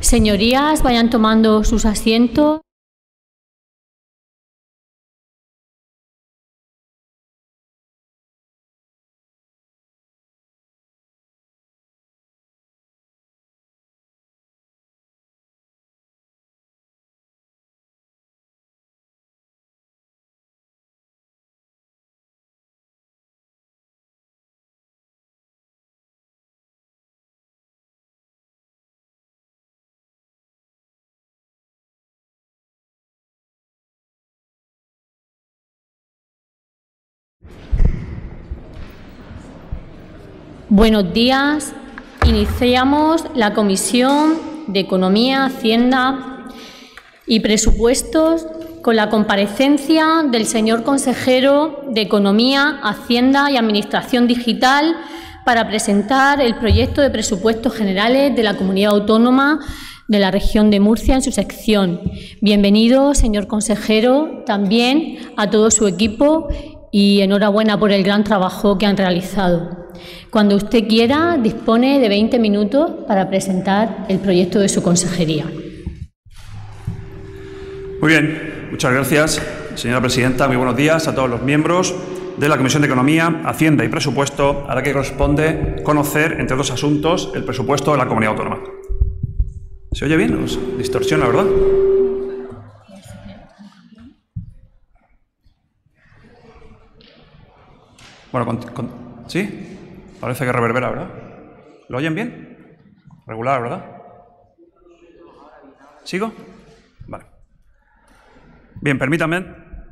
Señorías, vayan tomando sus asientos. Buenos días. Iniciamos la Comisión de Economía, Hacienda y Presupuestos con la comparecencia del señor consejero de Economía, Hacienda y Administración Digital para presentar el proyecto de presupuestos generales de la Comunidad Autónoma de la región de Murcia en su sección. Bienvenido, señor consejero, también a todo su equipo y enhorabuena por el gran trabajo que han realizado. Cuando usted quiera, dispone de 20 minutos para presentar el proyecto de su consejería. Muy bien, muchas gracias, señora presidenta. Muy buenos días a todos los miembros de la Comisión de Economía, Hacienda y Presupuesto, a la que corresponde conocer, entre dos asuntos, el presupuesto de la comunidad autónoma. ¿Se oye bien? Nos distorsiona, ¿verdad? Bueno, ¿sí? Parece que reverbera, ¿verdad? ¿Lo oyen bien? Regular, ¿verdad? ¿Sigo? Vale. Bien, permítanme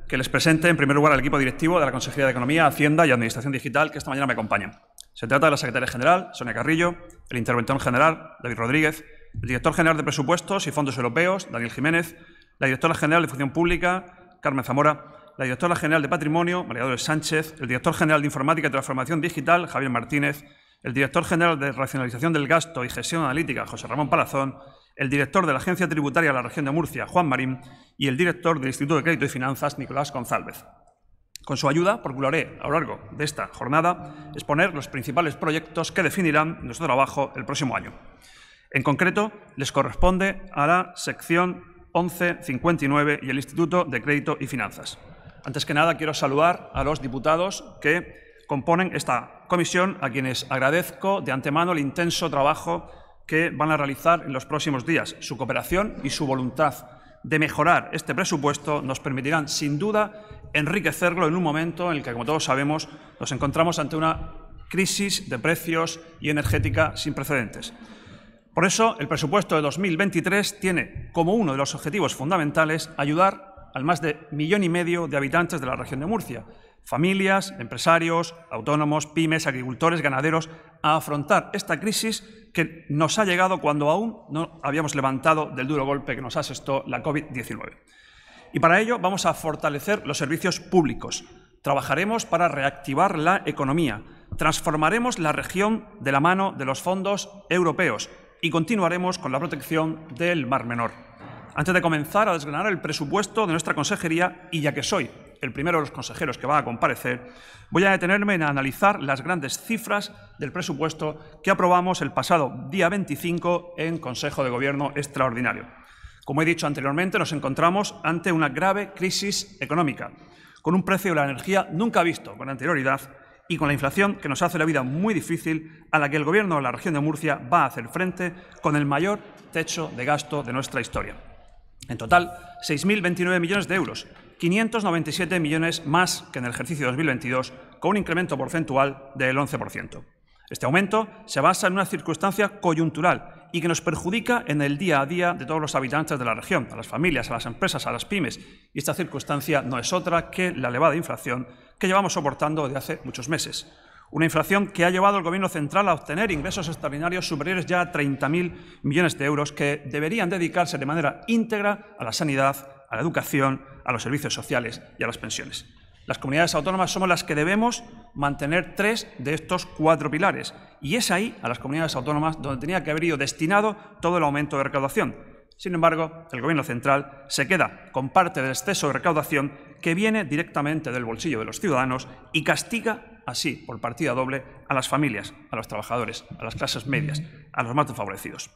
que les presente en primer lugar al equipo directivo de la Consejería de Economía, Hacienda y Administración Digital que esta mañana me acompañan. Se trata de la secretaria general, Sonia Carrillo, el interventor general, David Rodríguez, el director general de Presupuestos y Fondos Europeos, Daniel Jiménez, la directora general de Función Pública, Carmen Zamora, la directora general de Patrimonio, María Dolores Sánchez, el director general de Informática y Transformación Digital, Javier Martínez, el director general de Racionalización del Gasto y Gestión Analítica, José Ramón Palazón, el director de la Agencia Tributaria de la Región de Murcia, Juan Marín, y el director del Instituto de Crédito y Finanzas, Nicolás González. Con su ayuda, procuraré a lo largo de esta jornada exponer los principales proyectos que definirán nuestro trabajo el próximo año. En concreto, les corresponde a la sección 1159 y el Instituto de Crédito y Finanzas. Antes que nada, quiero saludar a los diputados que componen esta comisión, a quienes agradezco de antemano el intenso trabajo que van a realizar en los próximos días. Su cooperación y su voluntad de mejorar este presupuesto nos permitirán, sin duda, enriquecerlo en un momento en el que, como todos sabemos, nos encontramos ante una crisis de precios y energética sin precedentes. Por eso, el presupuesto de 2023 tiene como uno de los objetivos fundamentales ayudar al más de millón y medio de habitantes de la región de Murcia, familias, empresarios, autónomos, pymes, agricultores, ganaderos, a afrontar esta crisis que nos ha llegado cuando aún no habíamos levantado del duro golpe que nos asestó la COVID-19. Y para ello vamos a fortalecer los servicios públicos. Trabajaremos para reactivar la economía. Transformaremos la región de la mano de los fondos europeos y continuaremos con la protección del Mar Menor antes de comenzar a desgranar el presupuesto de nuestra consejería y ya que soy el primero de los consejeros que va a comparecer, voy a detenerme en analizar las grandes cifras del presupuesto que aprobamos el pasado día 25 en Consejo de Gobierno Extraordinario. Como he dicho anteriormente, nos encontramos ante una grave crisis económica, con un precio de la energía nunca visto con anterioridad y con la inflación que nos hace la vida muy difícil, a la que el Gobierno de la región de Murcia va a hacer frente con el mayor techo de gasto de nuestra historia. En total, 6.029 millones de euros, 597 millones más que en el ejercicio 2022, con un incremento porcentual del 11%. Este aumento se basa en una circunstancia coyuntural y que nos perjudica en el día a día de todos los habitantes de la región, a las familias, a las empresas, a las pymes. Y esta circunstancia no es otra que la elevada inflación que llevamos soportando desde hace muchos meses. Una inflación que ha llevado al Gobierno central a obtener ingresos extraordinarios superiores ya a 30.000 millones de euros que deberían dedicarse de manera íntegra a la sanidad, a la educación, a los servicios sociales y a las pensiones. Las comunidades autónomas somos las que debemos mantener tres de estos cuatro pilares y es ahí, a las comunidades autónomas, donde tenía que haber ido destinado todo el aumento de recaudación. Sin embargo, el Gobierno central se queda con parte del exceso de recaudación que viene directamente del bolsillo de los ciudadanos y castiga así, por partida doble, a las familias, a los trabajadores, a las clases medias, a los más desfavorecidos.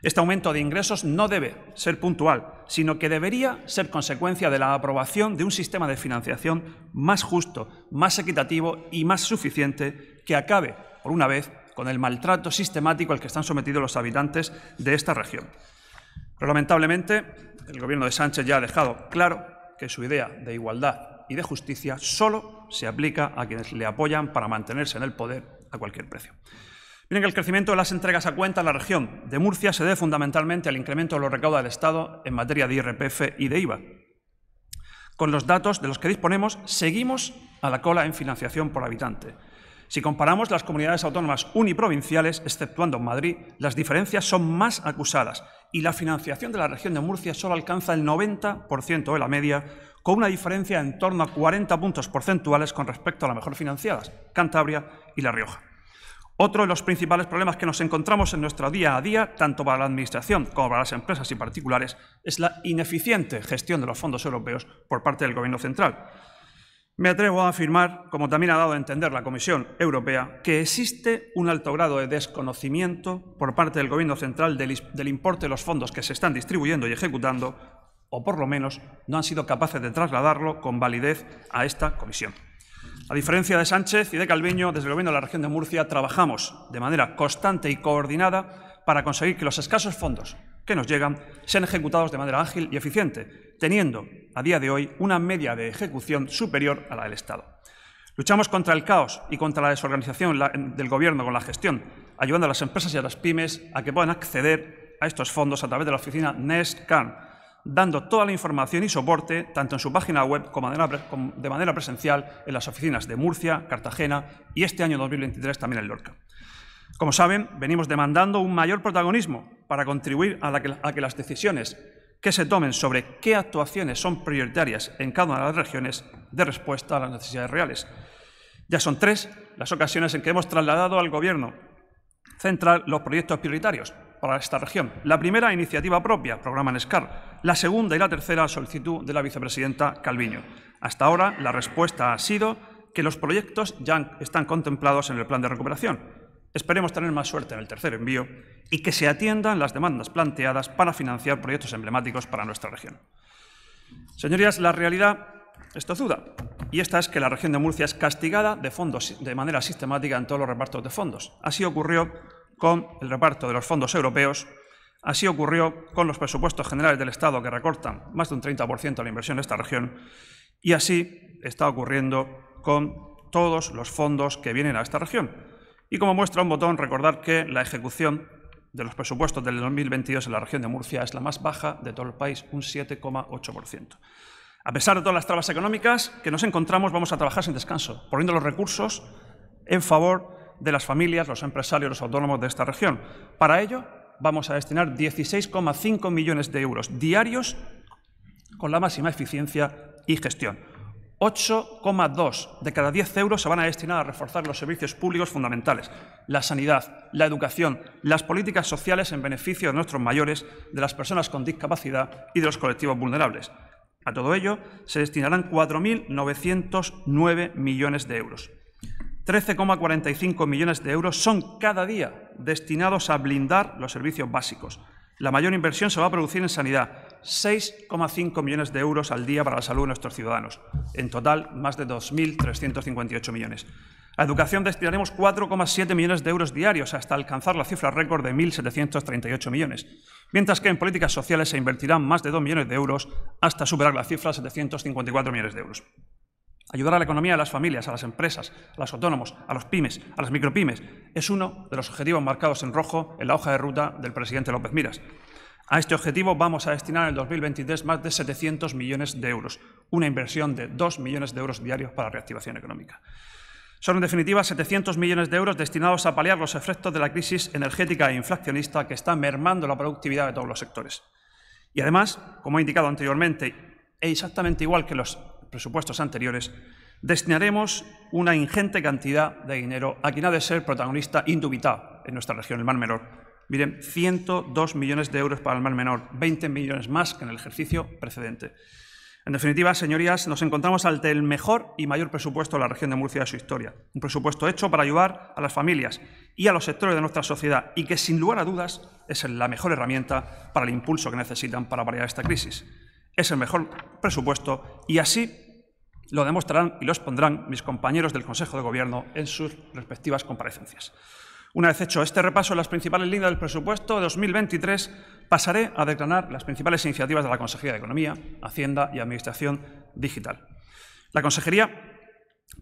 Este aumento de ingresos no debe ser puntual, sino que debería ser consecuencia de la aprobación de un sistema de financiación más justo, más equitativo y más suficiente que acabe, por una vez, con el maltrato sistemático al que están sometidos los habitantes de esta región. Pero lamentablemente, el gobierno de Sánchez ya ha dejado claro que su idea de igualdad y de justicia solo se aplica a quienes le apoyan para mantenerse en el poder a cualquier precio. Miren que el crecimiento de las entregas a cuenta en la región de Murcia se debe fundamentalmente al incremento de los recaudos del Estado en materia de IRPF y de IVA. Con los datos de los que disponemos, seguimos a la cola en financiación por habitante, si comparamos las comunidades autónomas uniprovinciales, exceptuando Madrid, las diferencias son más acusadas y la financiación de la región de Murcia solo alcanza el 90% de la media, con una diferencia en torno a 40 puntos porcentuales con respecto a las mejor financiadas, Cantabria y La Rioja. Otro de los principales problemas que nos encontramos en nuestro día a día, tanto para la Administración como para las empresas y particulares, es la ineficiente gestión de los fondos europeos por parte del Gobierno central. Me atrevo a afirmar, como también ha dado a entender la Comisión Europea, que existe un alto grado de desconocimiento por parte del Gobierno central del, importe de los fondos que se están distribuyendo y ejecutando, o por lo menos no han sido capaces de trasladarlo con validez a esta Comisión. A diferencia de Sánchez y de Calviño, desde el Gobierno de la región de Murcia trabajamos de manera constante y coordinada para conseguir que los escasos fondos que nos llegan sean ejecutados de manera ágil y eficiente, teniendo a día de hoy una media de ejecución superior a la del Estado. Luchamos contra el caos y contra la desorganización del Gobierno con la gestión, ayudando a las empresas y a las pymes a que puedan acceder a estos fondos a través de la oficina NESCAN, dando toda la información y soporte tanto en su página web como de manera presencial en las oficinas de Murcia, Cartagena y este año 2023 también en Lorca. Como saben, venimos demandando un mayor protagonismo para contribuir a, que, que las decisiones que se tomen sobre qué actuaciones son prioritarias en cada una de las regiones de respuesta a las necesidades reales. Ya son tres las ocasiones en que hemos trasladado al Gobierno central los proyectos prioritarios para esta región. La primera, iniciativa propia, programa NESCAR. La segunda y la tercera, solicitud de la vicepresidenta Calviño. Hasta ahora, la respuesta ha sido que los proyectos ya están contemplados en el plan de recuperación Esperemos tener más suerte en el tercer envío y que se atiendan las demandas planteadas para financiar proyectos emblemáticos para nuestra región. Señorías, la realidad es tozuda y esta es que la región de Murcia es castigada de fondos de manera sistemática en todos los repartos de fondos. Así ocurrió con el reparto de los fondos europeos, así ocurrió con los presupuestos generales del Estado que recortan más de un 30% la inversión de esta región y así está ocurriendo con todos los fondos que vienen a esta región. Y como muestra un botón, recordar que la ejecución de los presupuestos del 2022 en la región de Murcia es la más baja de todo el país, un 7,8%. A pesar de todas las trabas económicas que nos encontramos, vamos a trabajar sin descanso, poniendo los recursos en favor de las familias, los empresarios, los autónomos de esta región. Para ello, vamos a destinar 16,5 millones de euros diarios con la máxima eficiencia y gestión. 8,2 de cada 10 euros se van a destinar a reforzar los servicios públicos fundamentales, la sanidad, la educación, las políticas sociales en beneficio de nuestros mayores, de las personas con discapacidad y de los colectivos vulnerables. A todo ello se destinarán 4.909 millones de euros. 13,45 millones de euros son cada día destinados a blindar los servicios básicos. La mayor inversión se va a producir en sanidad, 6,5 millones de euros al día para la salud de nuestros ciudadanos. En total, más de 2.358 millones. A educación destinaremos 4,7 millones de euros diarios hasta alcanzar la cifra récord de 1.738 millones, mientras que en políticas sociales se invertirán más de 2 millones de euros hasta superar la cifra de 754 millones de euros. Ayudar a la economía a las familias, a las empresas, a los autónomos, a los pymes, a las micropymes, es uno de los objetivos marcados en rojo en la hoja de ruta del presidente López Miras. A este objetivo vamos a destinar en el 2023 más de 700 millones de euros, una inversión de 2 millones de euros diarios para reactivación económica. Son, en definitiva, 700 millones de euros destinados a paliar los efectos de la crisis energética e inflacionista que está mermando la productividad de todos los sectores. Y además, como he indicado anteriormente, e exactamente igual que los presupuestos anteriores, destinaremos una ingente cantidad de dinero a quien ha de ser protagonista indubitado en nuestra región, el Mar Menor, Miren, 102 millones de euros para el Mar menor, 20 millones más que en el ejercicio precedente. En definitiva, señorías, nos encontramos ante el mejor y mayor presupuesto de la región de Murcia de su historia. Un presupuesto hecho para ayudar a las familias y a los sectores de nuestra sociedad y que, sin lugar a dudas, es la mejor herramienta para el impulso que necesitan para variar esta crisis. Es el mejor presupuesto y así lo demostrarán y lo expondrán mis compañeros del Consejo de Gobierno en sus respectivas comparecencias. Una vez hecho este repaso de las principales líneas del presupuesto de 2023, pasaré a declarar las principales iniciativas de la Consejería de Economía, Hacienda y Administración Digital. La Consejería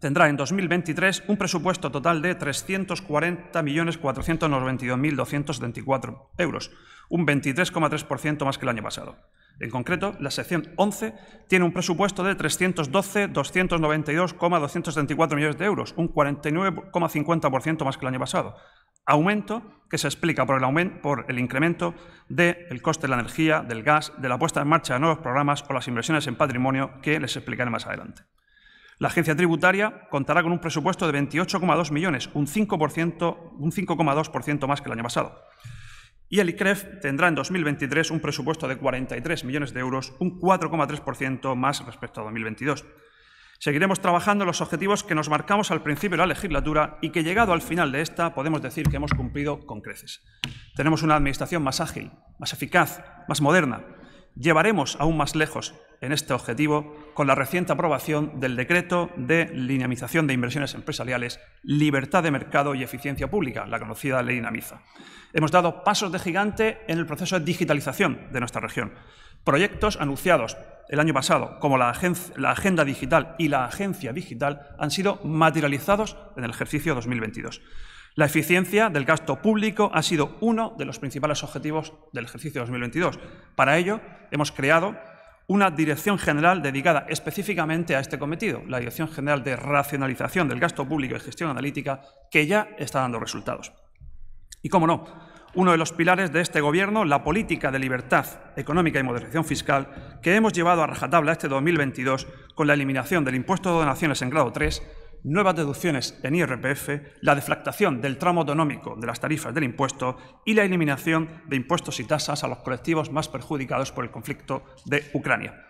tendrá en 2023 un presupuesto total de 340.492.274 euros, un 23,3% más que el año pasado. En concreto, la sección 11 tiene un presupuesto de 312.292,234 millones de euros, un 49,50% más que el año pasado. Aumento que se explica por el, incremento del coste de la energía, del gas, de la puesta en marcha de nuevos programas o las inversiones en patrimonio que les explicaré más adelante. La agencia tributaria contará con un presupuesto de 28,2 millones, un 5,2% más que el año pasado. Y el ICREF tendrá en 2023 un presupuesto de 43 millones de euros, un 4,3% más respecto a 2022. Seguiremos trabajando los objetivos que nos marcamos al principio de la legislatura y que, llegado al final de esta, podemos decir que hemos cumplido con creces. Tenemos una administración más ágil, más eficaz, más moderna, llevaremos aún más lejos en este objetivo con la reciente aprobación del Decreto de Dinamización de Inversiones Empresariales, Libertad de Mercado y Eficiencia Pública, la conocida Ley Dinamiza. Hemos dado pasos de gigante en el proceso de digitalización de nuestra región. Proyectos anunciados el año pasado, como la, la Agenda Digital y la Agencia Digital, han sido materializados en el ejercicio 2022. La eficiencia del gasto público ha sido uno de los principales objetivos del ejercicio 2022. Para ello, hemos creado una dirección general dedicada específicamente a este cometido, la Dirección General de Racionalización del Gasto Público y Gestión Analítica, que ya está dando resultados. Y cómo no, uno de los pilares de este Gobierno, la política de libertad económica y moderación fiscal, que hemos llevado a rajatabla este 2022 con la eliminación del impuesto de donaciones en grado 3 nuevas deducciones en IRPF, la deflactación del tramo autonómico de las tarifas del impuesto y la eliminación de impuestos y tasas a los colectivos más perjudicados por el conflicto de Ucrania.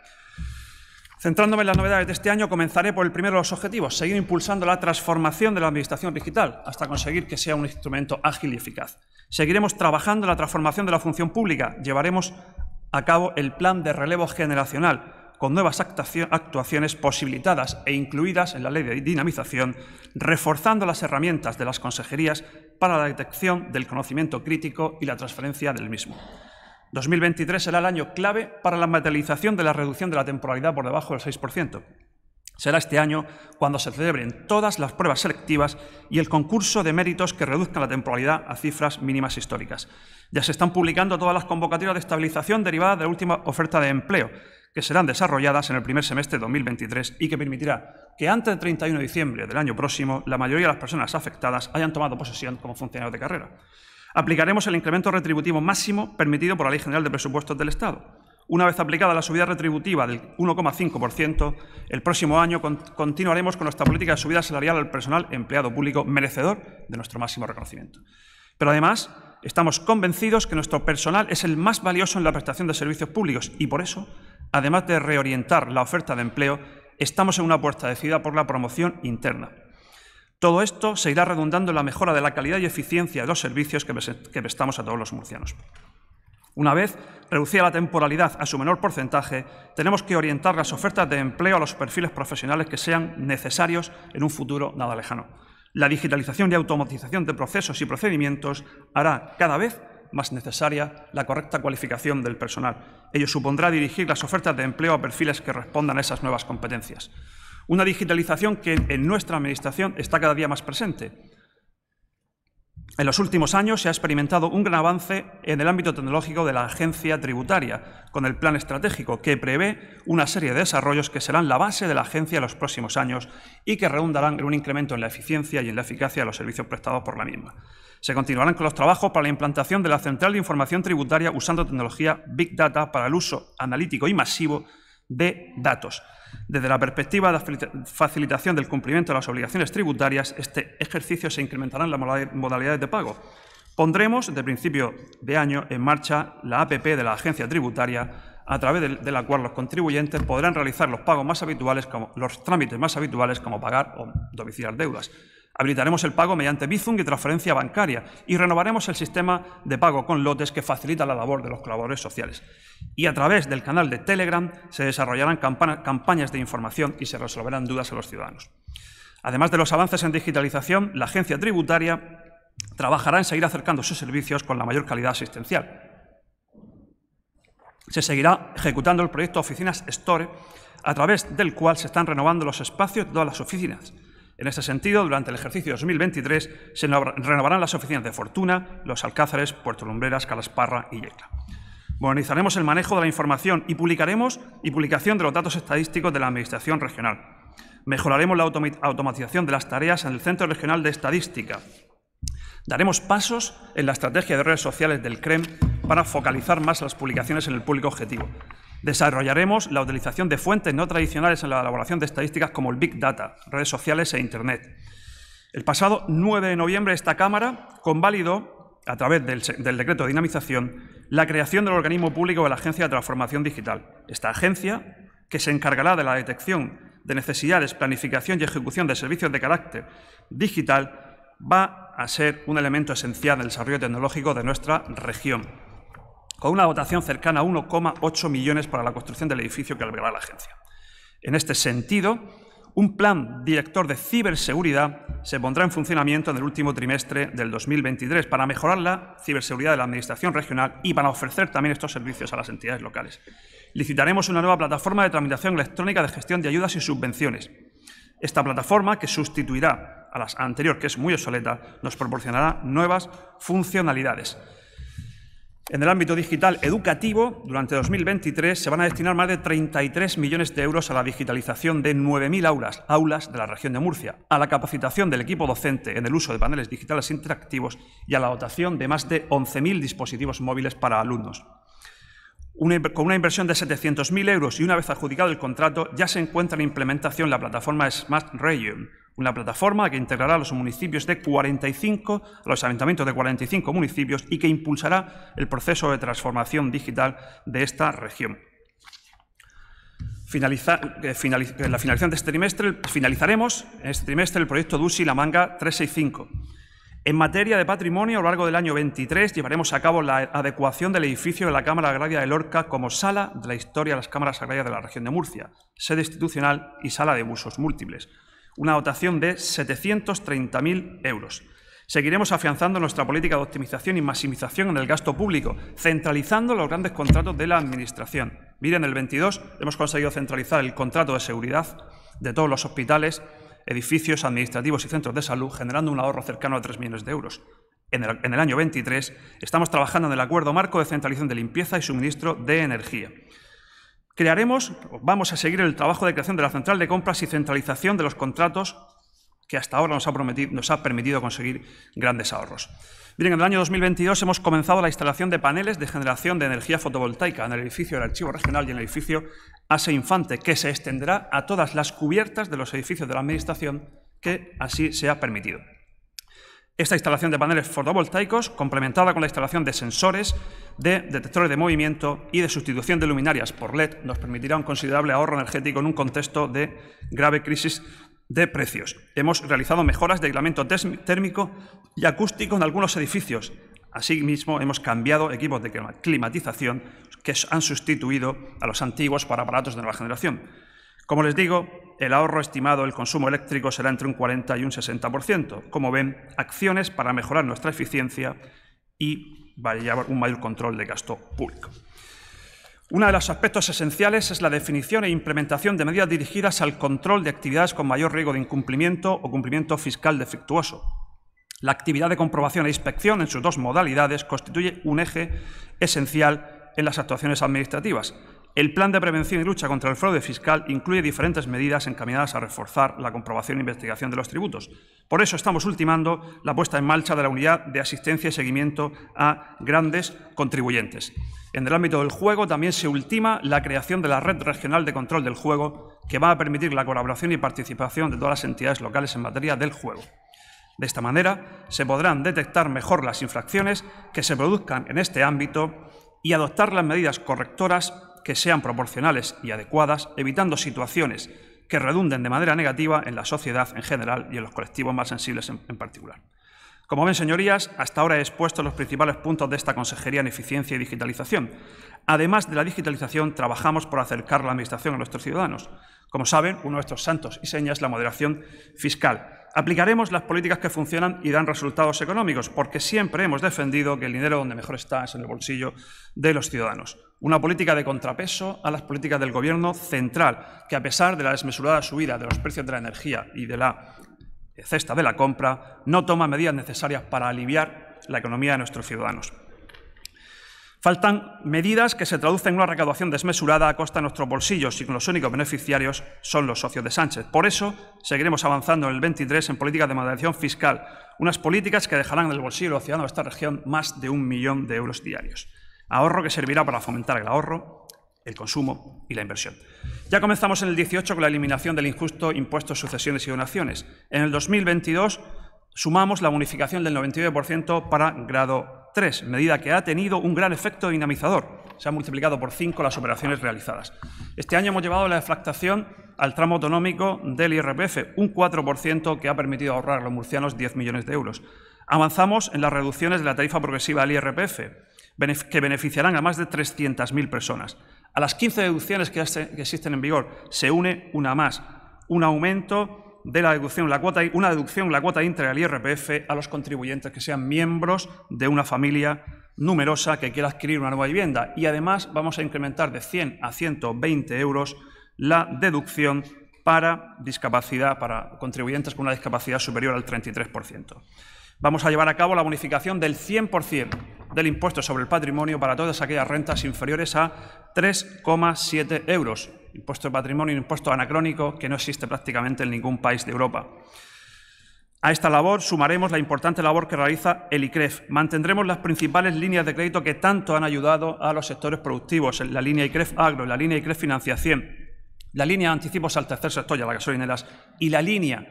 Centrándome en las novedades de este año, comenzaré por el primero de los objetivos, seguir impulsando la transformación de la administración digital hasta conseguir que sea un instrumento ágil y eficaz. Seguiremos trabajando en la transformación de la función pública, llevaremos a cabo el plan de relevo generacional, con nuevas actuaciones posibilitadas e incluidas en la ley de dinamización, reforzando las herramientas de las consejerías para la detección del conocimiento crítico y la transferencia del mismo. 2023 será el año clave para la materialización de la reducción de la temporalidad por debajo del 6%. Será este año cuando se celebren todas las pruebas selectivas y el concurso de méritos que reduzcan la temporalidad a cifras mínimas históricas. Ya se están publicando todas las convocatorias de estabilización derivadas de la última oferta de empleo, que serán desarrolladas en el primer semestre de 2023 y que permitirá que antes del 31 de diciembre del año próximo la mayoría de las personas afectadas hayan tomado posesión como funcionarios de carrera. Aplicaremos el incremento retributivo máximo permitido por la Ley General de Presupuestos del Estado. Una vez aplicada la subida retributiva del 1,5%, el próximo año continuaremos con nuestra política de subida salarial al personal empleado público merecedor de nuestro máximo reconocimiento. Pero además, estamos convencidos que nuestro personal es el más valioso en la prestación de servicios públicos y por eso Además de reorientar la oferta de empleo, estamos en una apuesta decidida por la promoción interna. Todo esto se irá redundando en la mejora de la calidad y eficiencia de los servicios que prestamos a todos los murcianos. Una vez reducida la temporalidad a su menor porcentaje, tenemos que orientar las ofertas de empleo a los perfiles profesionales que sean necesarios en un futuro nada lejano. La digitalización y automatización de procesos y procedimientos hará cada vez más necesaria la correcta cualificación del personal. Ello supondrá dirigir las ofertas de empleo a perfiles que respondan a esas nuevas competencias. Una digitalización que en nuestra Administración está cada día más presente. En los últimos años se ha experimentado un gran avance en el ámbito tecnológico de la agencia tributaria, con el plan estratégico que prevé una serie de desarrollos que serán la base de la agencia en los próximos años y que redundarán en un incremento en la eficiencia y en la eficacia de los servicios prestados por la misma. Se continuarán con los trabajos para la implantación de la Central de Información Tributaria usando tecnología Big Data para el uso analítico y masivo de datos. Desde la perspectiva de facilitación del cumplimiento de las obligaciones tributarias, este ejercicio se incrementará en las modalidades de pago. Pondremos, de principio de año, en marcha la APP de la Agencia Tributaria, a través de la cual los contribuyentes podrán realizar los pagos más habituales, como, los trámites más habituales, como pagar o domiciliar deudas. Habilitaremos el pago mediante Bizum y transferencia bancaria y renovaremos el sistema de pago con lotes que facilita la labor de los colaboradores sociales. Y a través del canal de Telegram se desarrollarán campañas de información y se resolverán dudas a los ciudadanos. Además de los avances en digitalización, la agencia tributaria trabajará en seguir acercando sus servicios con la mayor calidad asistencial. Se seguirá ejecutando el proyecto Oficinas Store, a través del cual se están renovando los espacios de todas las oficinas en este sentido, durante el ejercicio 2023 se renovarán las oficinas de Fortuna, Los Alcázares, Puerto Lumbreras, Calasparra y Yecla. Modernizaremos el manejo de la información y publicaremos y publicación de los datos estadísticos de la Administración Regional. Mejoraremos la automatización de las tareas en el Centro Regional de Estadística. Daremos pasos en la estrategia de redes sociales del CREM para focalizar más las publicaciones en el público objetivo. Desarrollaremos la utilización de fuentes no tradicionales en la elaboración de estadísticas como el Big Data, redes sociales e Internet. El pasado 9 de noviembre esta Cámara convalidó, a través del, decreto de dinamización, la creación del organismo público de la Agencia de Transformación Digital. Esta agencia, que se encargará de la detección de necesidades, planificación y ejecución de servicios de carácter digital, va a ser un elemento esencial en el desarrollo tecnológico de nuestra región con una dotación cercana a 1,8 millones para la construcción del edificio que albergará la agencia. En este sentido, un plan director de ciberseguridad se pondrá en funcionamiento en el último trimestre del 2023 para mejorar la ciberseguridad de la Administración regional y para ofrecer también estos servicios a las entidades locales. Licitaremos una nueva plataforma de tramitación electrónica de gestión de ayudas y subvenciones. Esta plataforma, que sustituirá a la anterior, que es muy obsoleta, nos proporcionará nuevas funcionalidades. En el ámbito digital educativo, durante 2023 se van a destinar más de 33 millones de euros a la digitalización de 9.000 aulas, aulas de la región de Murcia, a la capacitación del equipo docente en el uso de paneles digitales interactivos y a la dotación de más de 11.000 dispositivos móviles para alumnos. con una inversión de 700.000 euros y una vez adjudicado el contrato, ya se encuentra en implementación la plataforma Smart Region, una plataforma que integrará a los municipios de 45, a los ayuntamientos de 45 municipios y que impulsará el proceso de transformación digital de esta región. Finaliza, eh, la finalización de este trimestre, finalizaremos en este trimestre el proyecto DUSI La Manga 365. En materia de patrimonio, a lo largo del año 23 llevaremos a cabo la adecuación del edificio de la Cámara Agraria de Lorca como sala de la historia de las cámaras agrarias de la región de Murcia, sede institucional y sala de usos múltiples una dotación de 730.000 euros. Seguiremos afianzando nuestra política de optimización y maximización en el gasto público, centralizando los grandes contratos de la Administración. Miren, el 22 hemos conseguido centralizar el contrato de seguridad de todos los hospitales, edificios administrativos y centros de salud, generando un ahorro cercano a 3 millones de euros. En el, en el año 23 estamos trabajando en el acuerdo marco de centralización de limpieza y suministro de energía. Crearemos, vamos a seguir el trabajo de creación de la central de compras y centralización de los contratos que hasta ahora nos ha, permitido conseguir grandes ahorros. Miren, en el año 2022 hemos comenzado la instalación de paneles de generación de energía fotovoltaica en el edificio del Archivo Regional y en el edificio ASE Infante, que se extenderá a todas las cubiertas de los edificios de la Administración que así se ha permitido. Esta instalación de paneles fotovoltaicos, complementada con la instalación de sensores, de detectores de movimiento y de sustitución de luminarias por LED, nos permitirá un considerable ahorro energético en un contexto de grave crisis de precios. Hemos realizado mejoras de aislamiento térmico y acústico en algunos edificios. Asimismo, hemos cambiado equipos de climatización que han sustituido a los antiguos para aparatos de nueva generación. Como les digo, el ahorro estimado del consumo eléctrico será entre un 40 y un 60%. Como ven, acciones para mejorar nuestra eficiencia y un mayor control de gasto público. Uno de los aspectos esenciales es la definición e implementación de medidas dirigidas al control de actividades con mayor riesgo de incumplimiento o cumplimiento fiscal defectuoso. La actividad de comprobación e inspección en sus dos modalidades constituye un eje esencial en las actuaciones administrativas, el Plan de Prevención y Lucha contra el Fraude Fiscal incluye diferentes medidas encaminadas a reforzar la comprobación e investigación de los tributos. Por eso estamos ultimando la puesta en marcha de la Unidad de Asistencia y Seguimiento a Grandes Contribuyentes. En el ámbito del juego también se ultima la creación de la Red Regional de Control del Juego, que va a permitir la colaboración y participación de todas las entidades locales en materia del juego. De esta manera, se podrán detectar mejor las infracciones que se produzcan en este ámbito y adoptar las medidas correctoras que sean proporcionales y adecuadas, evitando situaciones que redunden de manera negativa en la sociedad en general y en los colectivos más sensibles en, particular. Como ven, señorías, hasta ahora he expuesto los principales puntos de esta Consejería en Eficiencia y Digitalización. Además de la digitalización, trabajamos por acercar la Administración a nuestros ciudadanos. Como saben, uno de nuestros santos y señas es la moderación fiscal. Aplicaremos las políticas que funcionan y dan resultados económicos, porque siempre hemos defendido que el dinero donde mejor está es en el bolsillo de los ciudadanos. Una política de contrapeso a las políticas del Gobierno central, que a pesar de la desmesurada subida de los precios de la energía y de la cesta de la compra, no toma medidas necesarias para aliviar la economía de nuestros ciudadanos. Faltan medidas que se traducen en una recaudación desmesurada a costa de nuestros bolsillos y con los únicos beneficiarios son los socios de Sánchez. Por eso seguiremos avanzando en el 23 en políticas de moderación fiscal, unas políticas que dejarán en el bolsillo de los ciudadanos de esta región más de un millón de euros diarios. Ahorro que servirá para fomentar el ahorro, el consumo y la inversión. Ya comenzamos en el 18 con la eliminación del injusto impuesto sucesiones y donaciones. En el 2022 sumamos la bonificación del 99% para grado 3, medida que ha tenido un gran efecto dinamizador. Se han multiplicado por 5 las operaciones realizadas. Este año hemos llevado la deflactación al tramo autonómico del IRPF, un 4% que ha permitido ahorrar a los murcianos 10 millones de euros. Avanzamos en las reducciones de la tarifa progresiva del IRPF, que beneficiarán a más de 300.000 personas. A las 15 deducciones que, existen en vigor se une una más, un aumento de la deducción, la cuota, una deducción, la cuota íntegra del IRPF a los contribuyentes que sean miembros de una familia numerosa que quiera adquirir una nueva vivienda. Y además vamos a incrementar de 100 a 120 euros la deducción para discapacidad, para contribuyentes con una discapacidad superior al 33%. Vamos a llevar a cabo la bonificación del 100% del impuesto sobre el patrimonio para todas aquellas rentas inferiores a 3,7 euros. Impuesto de patrimonio, un impuesto anacrónico que no existe prácticamente en ningún país de Europa. A esta labor sumaremos la importante labor que realiza el ICREF. Mantendremos las principales líneas de crédito que tanto han ayudado a los sectores productivos, la línea ICREF Agro, la línea ICREF Financiación, la línea Anticipos al Tercer Sector y a las gasolineras y la línea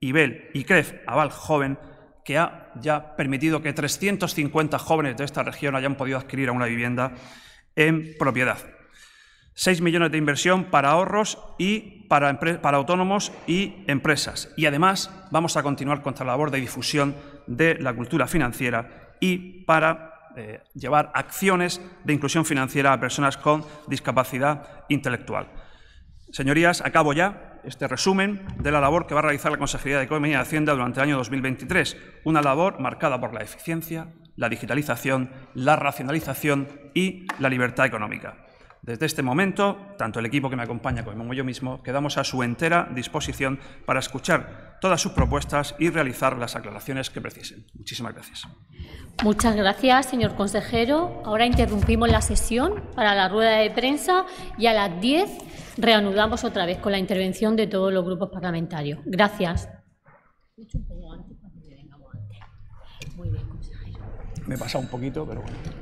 IBEL, ICREF, Aval Joven, que ha ya permitido que 350 jóvenes de esta región hayan podido adquirir una vivienda en propiedad. 6 millones de inversión para ahorros y para, para, autónomos y empresas. Y además vamos a continuar con la labor de difusión de la cultura financiera y para eh, llevar acciones de inclusión financiera a personas con discapacidad intelectual. Señorías, acabo ya este resumen de la labor que va a realizar la Consejería de Economía y Hacienda durante el año 2023, una labor marcada por la eficiencia, la digitalización, la racionalización y la libertad económica. Desde este momento, tanto el equipo que me acompaña como yo mismo quedamos a su entera disposición para escuchar todas sus propuestas y realizar las aclaraciones que precisen. Muchísimas gracias. Muchas gracias, señor consejero. Ahora interrumpimos la sesión para la rueda de prensa y a las 10 reanudamos otra vez con la intervención de todos los grupos parlamentarios. Gracias. Me pasa un poquito, pero bueno.